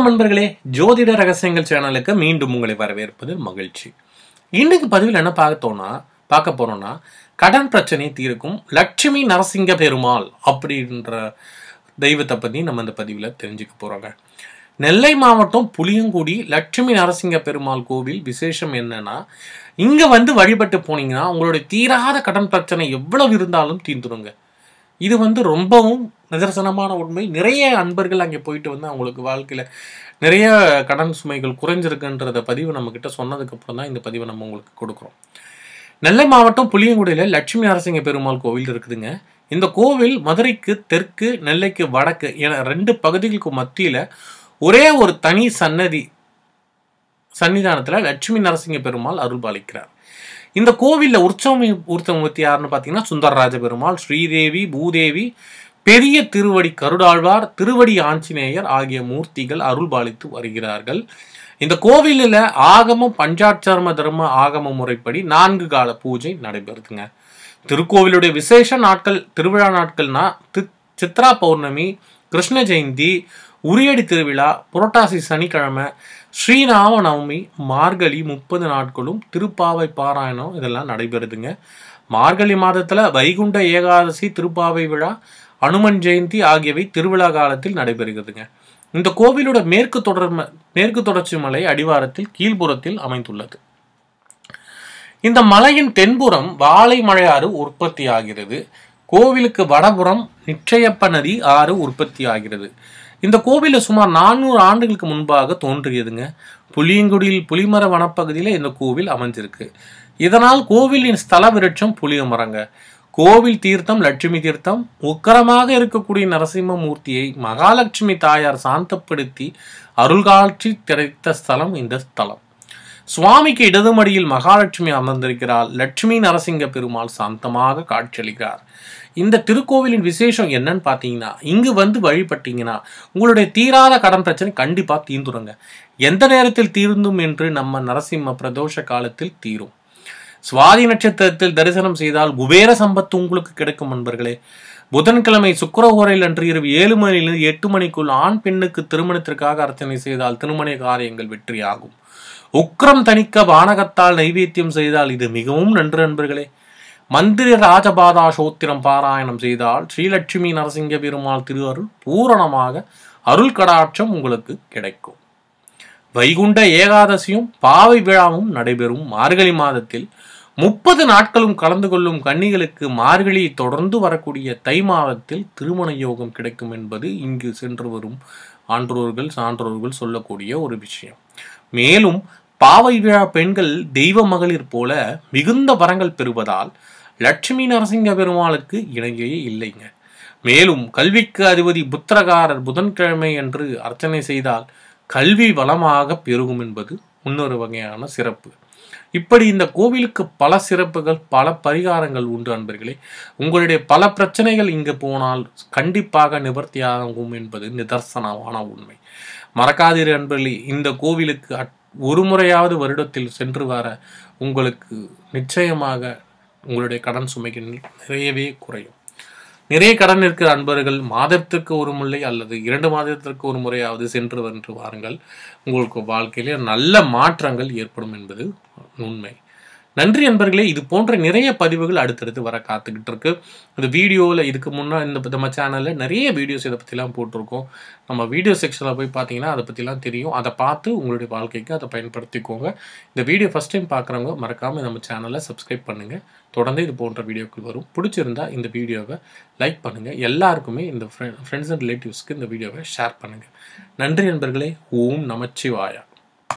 வணக்கம் நண்பர்களே ஜோதிட ரகசியங்கள் சேனலுக்கு மீண்டும் உங்களை வரவேற்பது மகிழ்ச்சி இன்னைக்கு பதிவில் என்ன பார்த்தோம்னா பார்க்க போறோம்னா கடன் பிரச்சனை தீர்க்கும் லட்சுமி நரசிங்க பெருமாள் அப்படின்ற தெய்வத்தை பற்றி நம்ம இந்த பதிவில் தெரிஞ்சுக்க போகிறோங்க நெல்லை மாவட்டம் புளியங்குடி லட்சுமி நரசிங்க பெருமாள் கோவில் விசேஷம் என்னன்னா இங்கே வந்து வழிபட்டு போனீங்கன்னா உங்களுடைய தீராத கடன் பிரச்சனை எவ்வளவு இருந்தாலும் தீர்ந்துடுங்க இது வந்து ரொம்பவும் நிதர்சனமான உண்மை நிறைய அன்பர்கள் அங்கே போயிட்டு வந்து அவங்களுக்கு வாழ்க்கையில் நிறைய கடன் சுமைகள் குறைஞ்சிருக்குன்றத பதிவு நம்மக்கிட்ட சொன்னதுக்கப்புறம் தான் இந்த பதிவை நம்ம உங்களுக்கு கொடுக்குறோம் நெல்லை மாவட்டம் புளியங்குடியில் லட்சுமி நரசிங்க பெருமாள் கோவில் இருக்குதுங்க இந்த கோவில் மதுரைக்கு தெற்கு நெல்லைக்கு வடக்கு என ரெண்டு பகுதிகளுக்கு மத்தியில் ஒரே ஒரு தனி சன்னதி சன்னிதானத்தில் லட்சுமி நரசிங்க பெருமாள் பாலிக்கிறார் இந்த கோவிலில் உற்சவமி உற்சவமூர்த்தி யாருன்னு பார்த்தீங்கன்னா சுந்தரராஜ பெருமாள் ஸ்ரீதேவி பூதேவி பெரிய திருவடி கருடாழ்வார் திருவடி ஆஞ்சநேயர் ஆகிய மூர்த்திகள் அருள் பாலித்து வருகிறார்கள் இந்த கோவிலில் ஆகமம் பஞ்சாட்சர்ம தர்ம ஆகம முறைப்படி நான்கு கால பூஜை நடைபெறுதுங்க திருக்கோவிலுடைய விசேஷ நாட்கள் திருவிழா நாட்கள்னா சித்ரா பௌர்ணமி கிருஷ்ண ஜெயந்தி உரியடி திருவிழா புரட்டாசி சனிக்கிழமை ஸ்ரீநாம நவமி மார்கழி முப்பது நாட்களும் திருப்பாவை பாராயணம் இதெல்லாம் நடைபெறுதுங்க மார்கழி மாதத்தில் வைகுண்ட ஏகாதசி திருப்பாவை விழா அனுமன் ஜெயந்தி ஆகியவை திருவிழா காலத்தில் நடைபெறுகிறதுங்க இந்த கோவிலோட மேற்கு தொடர் மேற்கு தொடர்ச்சி மலை அடிவாரத்தில் கீழ்ப்புறத்தில் அமைந்துள்ளது இந்த மலையின் தென்புறம் வாழை மழையாறு உற்பத்தி ஆகிறது கோவிலுக்கு வடபுறம் நிச்சயப்ப நதி ஆறு உற்பத்தி ஆகிறது இந்த கோவில சுமார் நானூறு ஆண்டுகளுக்கு முன்பாக தோன்றியதுங்க புளியங்குடியில் புலிமர வனப்பகுதியில் இந்த கோவில் அமைஞ்சிருக்கு இதனால் கோவிலின் ஸ்தல விருட்சம் புளிய மரங்க கோவில் தீர்த்தம் லட்சுமி தீர்த்தம் உக்கரமாக இருக்கக்கூடிய நரசிம்மமூர்த்தியை மகாலட்சுமி தாயார் சாந்தப்படுத்தி அருள்காட்சி திரைத்த ஸ்தலம் இந்த ஸ்தலம் சுவாமிக்கு இடதுமடியில் மகாலட்சுமி அமர்ந்திருக்கிறார் லட்சுமி நரசிங்க பெருமாள் சாந்தமாக காட்சியளிக்கிறார் இந்த திருக்கோவிலின் விசேஷம் என்னன்னு பார்த்தீங்கன்னா இங்கு வந்து வழிபட்டீங்கன்னா உங்களுடைய தீராத கடன் பிரச்சனை கண்டிப்பாக தீர்ந்துடுங்க எந்த நேரத்தில் தீர்ந்தும் என்று நம்ம நரசிம்ம பிரதோஷ காலத்தில் தீரும் சுவாதி நட்சத்திரத்தில் தரிசனம் செய்தால் குபேர சம்பத்து உங்களுக்கு கிடைக்கும் நண்பர்களே புதன்கிழமை சுக்கரஹோரையில் அன்று இரவு ஏழு மணியிலிருந்து எட்டு மணிக்குள் ஆண் பெண்ணுக்கு திருமணத்திற்காக அர்ச்சனை செய்தால் திருமண காரியங்கள் வெற்றியாகும் உக்ரம் தணிக்க வானகத்தால் நைவேத்தியம் செய்தால் இது மிகவும் நன்று நண்பர்களே மந்திர ராஜபாதா சோத்திரம் பாராயணம் செய்தால் ஸ்ரீலட்சுமி நரசிங்க பெருமாள் திருவருள் பூரணமாக அருள் கடாட்சம் உங்களுக்கு கிடைக்கும் வைகுண்ட ஏகாதசியும் பாவை விழாவும் நடைபெறும் மார்கழி மாதத்தில் முப்பது நாட்களும் கலந்து கொள்ளும் கன்னிகளுக்கு மார்கழி தொடர்ந்து வரக்கூடிய தை மாதத்தில் திருமண யோகம் கிடைக்கும் என்பது இங்கு சென்று வரும் ஆன்றோர்கள் சான்றோர்கள் சொல்லக்கூடிய ஒரு விஷயம் மேலும் பாவை விழா பெண்கள் தெய்வ மகளிர் போல மிகுந்த வரங்கள் பெறுவதால் லட்சுமி நரசிங்க பெருமாளுக்கு இணையவே இல்லைங்க மேலும் கல்விக்கு அதிபதி புத்திரகாரர் புதன்கிழமை என்று அர்ச்சனை செய்தால் கல்வி வளமாக பெருகும் என்பது இன்னொரு வகையான சிறப்பு இப்படி இந்த கோவிலுக்கு பல சிறப்புகள் பல பரிகாரங்கள் உண்டு அன்பர்களே உங்களுடைய பல பிரச்சனைகள் இங்கு போனால் கண்டிப்பாக நிவர்த்தியாகும் என்பது நிதர்சனமான உண்மை மறக்காதீர் அன்பர்களே இந்த கோவிலுக்கு ஒரு முறையாவது வருடத்தில் சென்று வர உங்களுக்கு நிச்சயமாக உங்களுடைய கடன் சுமைகள் நிறையவே குறையும் நிறைய கடன் இருக்கிற அன்பர்கள் மாதத்திற்கு ஒரு முறை அல்லது இரண்டு மாதத்திற்கு ஒரு முறையாவது சென்று வென்று வாருங்கள் உங்களுக்கு வாழ்க்கையிலே நல்ல மாற்றங்கள் ஏற்படும் என்பது உண்மை நன்றி நண்பர்களே இது போன்ற நிறைய பதிவுகள் அடுத்தடுத்து வர காத்துக்கிட்டு இருக்கு இந்த வீடியோவில் இதுக்கு முன்னே இந்த நம்ம சேனலில் நிறைய வீடியோஸ் இதை பற்றிலாம் போட்டிருக்கோம் நம்ம வீடியோ செக்ஷனில் போய் பார்த்தீங்கன்னா அதை பற்றிலாம் தெரியும் அதை பார்த்து உங்களுடைய வாழ்க்கைக்கு அதை பயன்படுத்திக்கோங்க இந்த வீடியோ ஃபஸ்ட் டைம் பார்க்குறவங்க மறக்காமல் நம்ம சேனலை சப்ஸ்கிரைப் பண்ணுங்கள் தொடர்ந்து இது போன்ற வீடியோக்கள் வரும் பிடிச்சிருந்தா இந்த வீடியோவை லைக் பண்ணுங்கள் எல்லாருக்குமே இந்த ஃப்ரெண்ட்ஸ் அண்ட் ரிலேட்டிவ்ஸ்க்கு இந்த வீடியோவை ஷேர் பண்ணுங்கள் நன்றி நண்பர்களே ஓம் நமச்சிவாயா